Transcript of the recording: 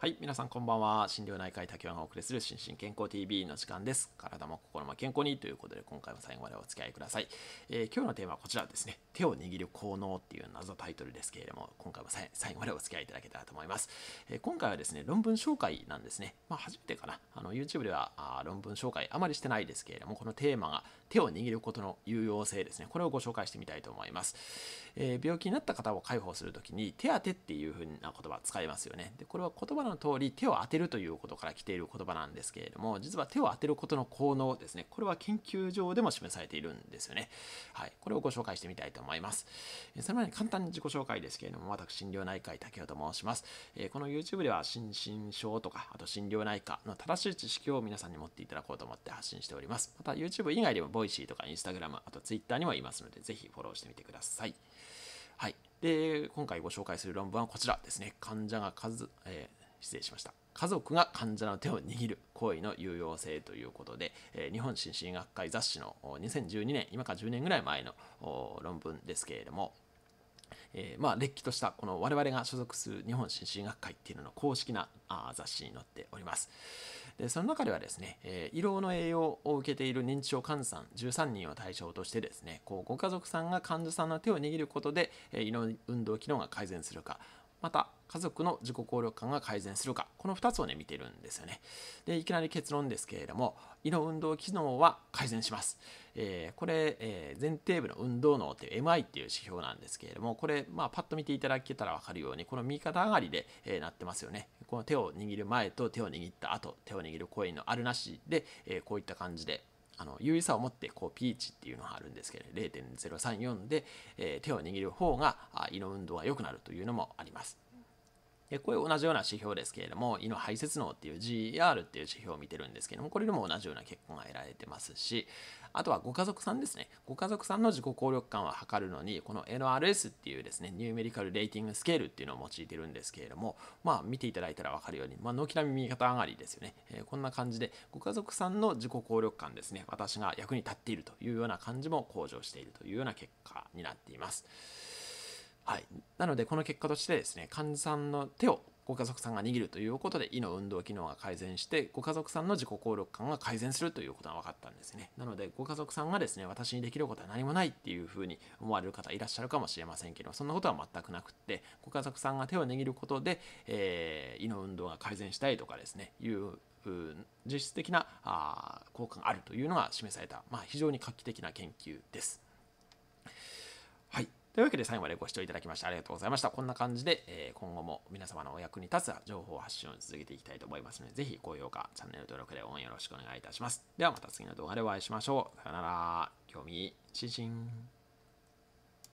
はい、皆さんこんばんは。心療内科医竹山がお送りする心身健康 TV の時間です。体も心も健康にということで、今回も最後までお付き合いください。えー、今日のテーマはこちらですね。手を握る効能っていう謎タイトルですけれども、今回も最後までお付き合いいただけたらと思います。えー、今回はですね、論文紹介なんですね。まあ、初めてかな。あの、YouTube ではあ論文紹介あまりしてないですけれども、このテーマが手を握ることの有用性ですね。これをご紹介してみたいと思います。えー、病気になった方を介抱するときに、手当てっていうふうな言葉使いますよね。で、これは言葉の通り手を当てるということから来ている言葉なんですけれども実は手を当てることの効能ですねこれは研究上でも示されているんですよねはいこれをご紹介してみたいと思いますその前に簡単に自己紹介ですけれども私心療内科医竹雄と申しますこの YouTube では心身症とかあと心療内科の正しい知識を皆さんに持っていただこうと思って発信しておりますまた YouTube 以外でも Voicy とか Instagram あと Twitter にもいますのでぜひフォローしてみてくださいはい。で、今回ご紹介する論文はこちらですね。患者が数、えー失礼しました。家族が患者の手を握る行為の有用性ということで、え日本心身学会雑誌の2012年、今から10年ぐらい前の論文ですけれども、えー、まあ、れっきとしたこの我々が所属する日本心身学会っていうのの公式なあ雑誌に載っております。でその中ではですね、えー、胃ろうの栄養を受けている認知症患者さん13人を対象としてですねこうご家族さんが患者さんの手を握ることで、えー、胃の運動機能が改善するかまた家族の自己効力感が改善するかこの2つをね見てるんですよねでいきなり結論ですけれども胃の運動機能は改善します、えー、これ、えー、前提部の運動脳っていう MI っていう指標なんですけれどもこれ、まあ、パッと見ていただけたら分かるようにこの右肩上がりで、えー、なってますよねこの手を握る前と手を握った後手を握る行為のあるなしで、えこういった感じであの優位さを持ってこうピーチっていうのがあるんですけど0.034で、え手を握る方が胃の運動が良くなるというのもあります。これ同じような指標ですけれども、胃の排泄能っていう GER っていう指標を見てるんですけども、これでも同じような結果が得られてますし、あとはご家族さんですね。ご家族さんの自己効力感を測るのに、この NRS っていうですね、ニューメリカルレーティングスケールっていうのを用いてるんですけれども、まあ見ていただいたらわかるように、まあ軒並み右肩上がりですよね、えー、こんな感じで、ご家族さんの自己効力感ですね、私が役に立っているというような感じも向上しているというような結果になっています。はい、なのでこの結果としてですね患者さんの手をご家族さんが握るということで胃の運動機能が改善してご家族さんの自己効力感が改善するということが分かったんですねなのでご家族さんがですね私にできることは何もないっていうふうに思われる方いらっしゃるかもしれませんけどそんなことは全くなくってご家族さんが手を握ることで、えー、胃の運動が改善したいとかですねいう実質的なあ効果があるというのが示された、まあ、非常に画期的な研究です。というわけで最後までご視聴いただきましてありがとうございました。こんな感じで、え今後も皆様のお役に立つ情報発信を続けていきたいと思いますので、ぜひ高評価、チャンネル登録で応援よろしくお願いいたします。ではまた次の動画でお会いしましょう。さよなら。興味津々。